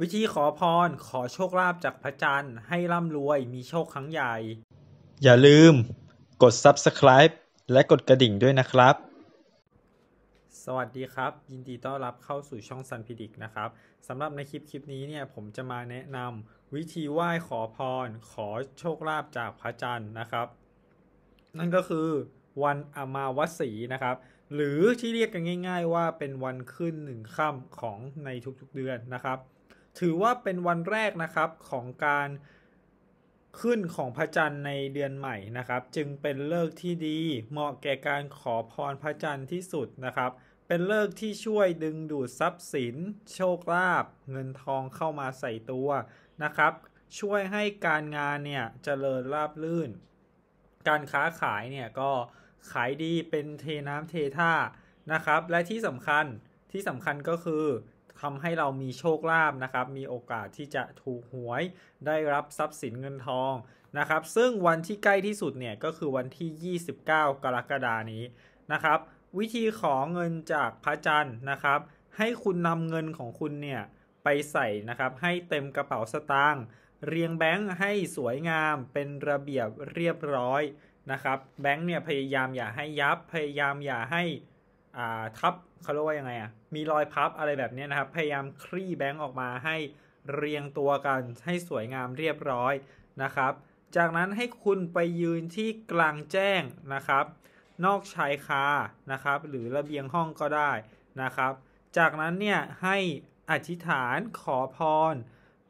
วิธีขอพร ขอโชคลาภจากพระจันทร์ให้ร่ำรวยมีโชคครั้งใหญ่ อย่าลืมกด subscribe และกดกระดิ่งด้วยนะครับ สวัสดีครับ ยินดีต้อนรับเข้าสู่ช่องซันพิดิกนะครับสำหรับในคลิปคลิปนี้เนี่ยผมจะมาแนะนำวิธีไหว้ขอพร ขอโชคลาภจากพระจันทร์นะครับ นั่นก็คือวันอมาวสีนะครับ หรือที่เรียกกันง่ายๆ ว่าเป็นวันขึ้นหนึ่งค่ำของในทุกๆเดือนนะครับถือว่าเป็นวันแรกนะครับของการขึ้นของพระจันทร์ในเดือนใหม่นะครับ จึงเป็นเลิกที่ดีเหมาะแก่การขอพรพระจันทร์ที่สุดนะครับ เป็นเลิกที่ช่วยดึงดูดทรัพย์สิน โชคลาภเงินทองเข้ามาใส่ตัวนะครับ ช่วยให้การงานเนี่ยจเจริญราบรื่น การค้าขายเนี่ยก็ขายดีเป็นเทน้ำเทท่านะครับ และที่สำคัญที่สำคัญก็คือทำให้เรามีโชคลาภนะครับ มีโอกาสที่จะถูกหวย ได้รับทรัพย์สินเงินทองนะครับ ซึ่งวันที่ใกล้ที่สุดเนี่ยก็คือวันที่ 29 กรกฎานี้นะครับ วิธีขอเงินจากพระจันทร์นะครับ ให้คุณนำเงินของคุณเนี่ยไปใส่นะครับ ให้เต็มกระเป๋าสตางค์ เรียงแบงค์ให้สวยงามเป็นระเบียบเรียบร้อยนะครับ แบงค์เนี่ยพยายามอย่าให้ยับ พยายามอย่าให้อ่าทับเขาเรียกว่ายังไงอ่ะ มีรอยพับอะไรแบบนี้นะครับ พยายามคลี่แบงค์ออกมาให้เรียงตัวกันให้สวยงามเรียบร้อยนะครับ จากนั้นให้คุณไปยืนที่กลางแจ้งนะครับ นอกชายคา นะครับ หรือระเบียงห้องก็ได้นะครับ จากนั้นเนี่ยให้อธิษฐานขอพร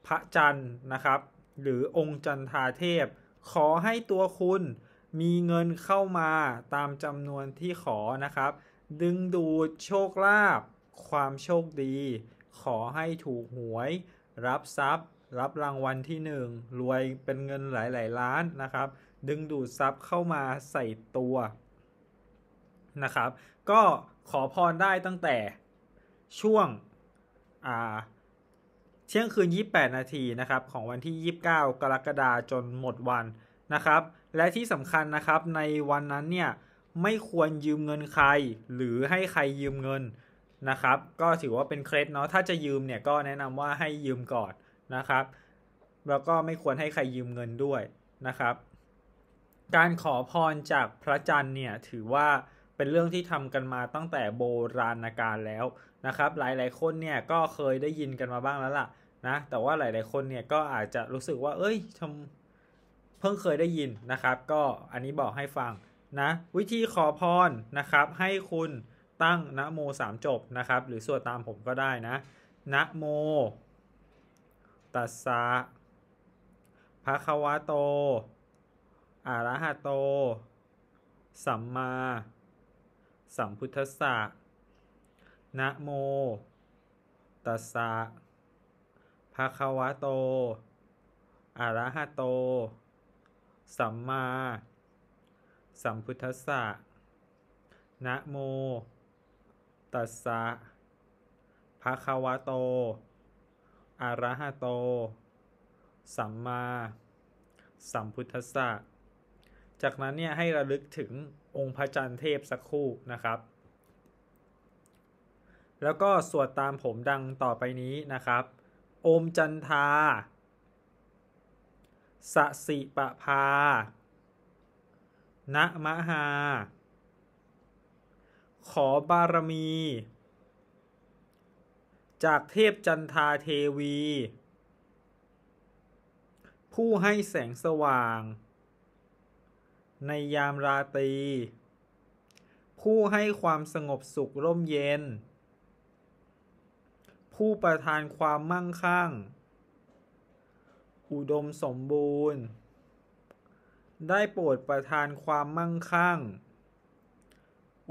พระจันทร์นะครับ หรือองค์จันทาเทพ ขอให้ตัวคุณมีเงินเข้ามาตามจำนวนที่ขอนะครับดึงดูดโชคลาภความโชคดี ขอให้ถูกหวย รับทรัพย์ รับรางวัลที่หนึ่งรวยเป็นเงินหลายหลายล้านนะครับ ดึงดูดทรัพย์เข้ามาใส่ตัวนะครับ ก็ขอพรได้ตั้งแต่ ช่วงเที่ยงคืน28 นาทีนะครับของวันที่ 29 กรกฎาคมจนหมดวันนะครับ และที่สำคัญนะครับในวันนั้นเนี่ยไม่ควรยืมเงินใคร หรือให้ใครยืมเงินนะครับ ก็ถือว่าเป็นเคล็ดเนาะถ้าจะยืมเนี่ยก็แนะนำว่าให้ยืมก่อนนะครับ แล้วก็ไม่ควรให้ใครยืมเงินด้วยนะครับ การขอพรจากพระจันทร์เนี่ยถือว่าเป็นเรื่องที่ทำกันมาตั้งแต่โบราณกาลแล้วนะครับ หลายๆคนเนี่ยก็เคยได้ยินกันมาบ้างแล้วล่ะนะแต่ว่าหลายๆคนเนี่ยก็อาจจะรู้สึกว่า เอ้ยทำเพิ่งเคยได้ยินนะครับ ก็อันนี้บอกให้ฟังนะวิธีขอพรนะครับ ให้คุณตั้งนะโมสามจบนะครับหรือสวดตามผมก็ได้นะนะโม ตัสสะภะคะวะโตอะระหะโต สัมมา สัมพุทธัสสะนะโม ตัสสะภะคะวะโตอะระหะโต สัมมาสัมพุทธัสสะนะโม ตัสสะ ภะคะวะโต อะระหะโต สัมมา สัมพุทธัสสะจากนั้นเนี่ยให้ระลึกถึงองค์พระจันทร์เทพสักคู่นะครับ แล้วก็สวดตามผมดังต่อไปนี้นะครับ โอมจันทา สสิปะพานะมะฮาขอบารมี จากเทพจันทาเทวี ผู้ให้แสงสว่าง ในยามราตรีผู้ให้ความสงบสุขร่มเย็น ผู้ประทานความมั่งคั่ง อุดมสมบูรณ์ได้โปรดประทานความมั่งคั่ง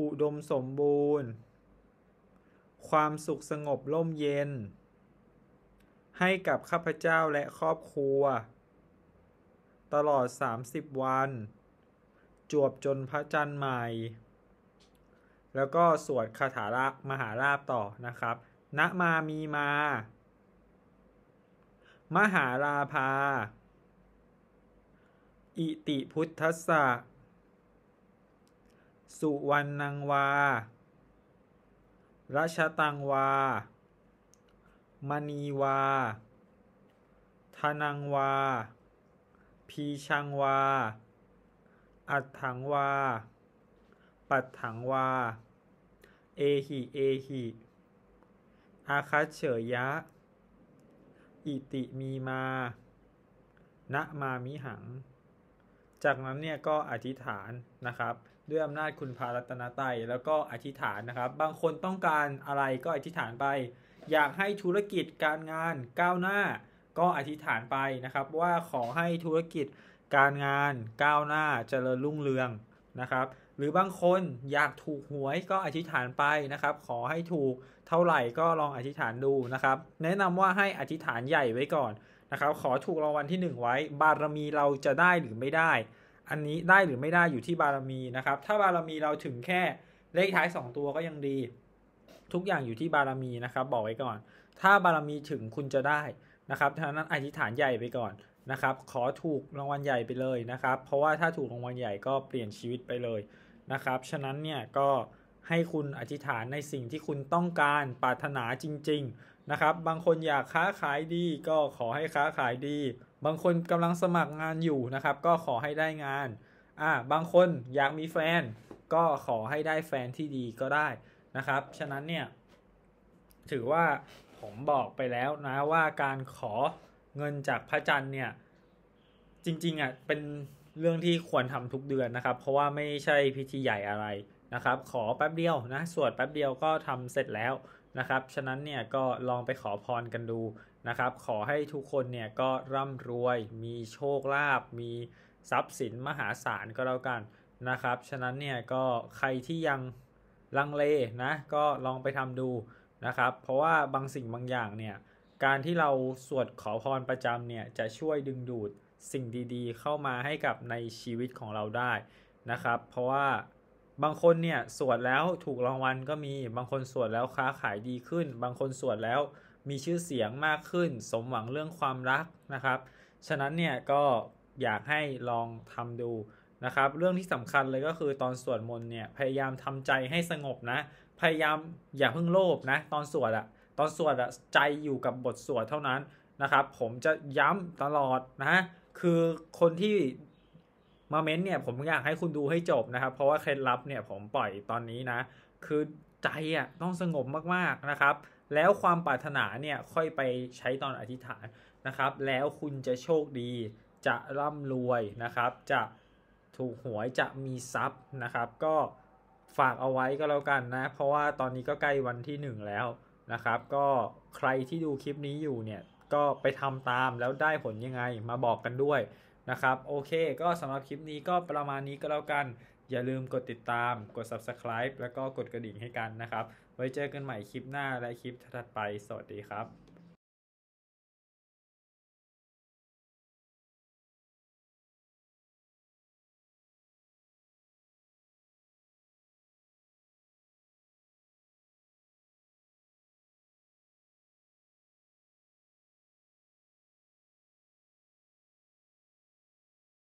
อุดมสมบูรณ์ ความสุขสงบร่มเย็น ให้กับข้าพเจ้าและครอบครัว ตลอด30วัน จวบจนพระจันทร์ใหม่ แล้วก็สวดคาถาลามหาราบต่อนะครับ ณมามีมา มหาราภาอิติพุทธัสสะสุวรรณังวา รัชตังวา มณีวา ธนังวา พีชังวา อัฏถังวา ปัฏถังวา เอหิ เอหิ อาคัเฉยะ อิติมีมาณมามิหังจากนั้นเนี่ยก็อธิษฐานนะครับด้วยอำนาจคุณพารัตนาไตแล้วก็อธิษฐานนะครับ บางคนต้องการอะไรก็อธิษฐานไป อยากให้ธุรกิจการงานก้าวหน้า ก็อธิษฐานไปนะครับว่าขอให้ธุรกิจการงานก้าวหน้าเจริญรุ่งเรืองนะครับหรือบางคนอยากถูกหวยก็อธิษฐานไปนะครับขอให้ถูกเท่าไหร่ก็ลองอธิษฐานดูนะครับแนะนำว่าให้อธิษฐานใหญ่ไว้ก่อนนะครับขอถูกรางวัลที่1ไว้ บารมีเราจะได้หรือไม่ได้ อันนี้ได้หรือไม่ได้อยู่ที่บารมีนะครับ ถ้าบารมีเราถึงแค่เลขท้าย 2 ตัวก็ยังดี ทุกอย่างอยู่ที่บารมีนะครับบอกไว้ก่อน ถ้าบารมีถึงคุณจะได้นะครับฉะงนั้นอธิษฐานใหญ่ไปก่อนนะครับ ขอถูกรางวัลใหญ่ไปเลยนะครับ เพราะว่าถ้าถูกรางวัลใหญ่ก็เปลี่ยนชีวิตไปเลยนะครับฉะนั้นเนี่ยก็ให้คุณอธิษฐานในสิ่งที่คุณต้องการปรารถนาจริง ๆนะครับบางคนอยากค้าขายดีก็ขอให้ค้าขายดี บางคนกำลังสมัครงานอยู่นะครับ ก็ขอให้ได้งานอ่าบางคนอยากมีแฟนก็ขอให้ได้แฟนที่ดีก็ได้นะครับฉะนั้นเนี่ย ถือว่าผมบอกไปแล้วนะว่าการขอเงินจากพระจันทร์เนี่ยจริงๆอ่ะเป็นเรื่องที่ควรทำทุกเดือนนะครับ เพราะว่าไม่ใช่พิธีใหญ่อะไรนะครับ ขอแป๊บเดียวนะสวดแป๊บเดียวก็ทำเสร็จแล้วนะครับ ฉะนั้นเนี่ยก็ลองไปขอพรกันดูนะครับ ขอให้ทุกคนเนี่ยก็ร่ำรวย มีโชคลาภมีทรัพย์สินมหาศาลก็แล้วกันนะครับ ฉะนั้นเนี่ยก็ใครที่ยังลังเลนะ ก็ลองไปทำดูนะครับ เพราะว่าบางสิ่งบางอย่างเนี่ยการที่เราสวดขอพรประจำเนี่ยจะช่วยดึงดูดสิ่งดี ๆ เข้ามาให้กับในชีวิตของเราได้นะครับ เพราะว่าบางคนเนี่ยสวดแล้วถูกรางวัลก็มีบางคน สวด แล้วค้าขายดีขึ้น บางคนสวด แล้วมีชื่อเสียงมากขึ้น สมหวังเรื่องความรักนะครับ ฉะนั้นเนี่ยก็อยากให้ลองทำดูนะครับเรื่องที่สำคัญเลยก็คือ ตอนสวดมนต์เนี่ยพยายามทำใจให้สงบนะพยายามอย่าเพิ่งโลภนะตอนสวดอะตอนสวดอะใจอยู่กับบทสวดเท่านั้นนะครับ ผมจะย้ำตลอดนะคือคนที่มาเม้นเนี่ยผมอยากให้คุณดูให้จบนะครับ เพราะว่าเคล็ดลับเนี่ยผมปล่อยตอนนี้นะคือใจอ่ะต้องสงบมากๆนะครับ แล้วความปรารถนาเนี่ยค่อยไปใช้ตอนอธิษฐานนะครับ แล้วคุณจะโชคดีจะร่ำรวยนะครับ จะถูกหวยจะมีทรัพย์นะครับ ก็ฝากเอาไว้ก็แล้วกันนะเพราะว่าตอนนี้ก็ใกล้วันที่1แล้วนะครับก็ใครที่ดูคลิปนี้อยู่เนี่ยก็ไปทำตามแล้วได้ผลยังไงมาบอกกันด้วยนะครับ โอเค ก็สำหรับคลิปนี้ก็ประมาณนี้ก็แล้วกัน อย่าลืมกดติดตามกด subscribe แล้วก็กดกระดิ่งให้กันนะครับ ไว้เจอกันใหม่คลิปหน้าและคลิปถัดไปสวัสดีครับ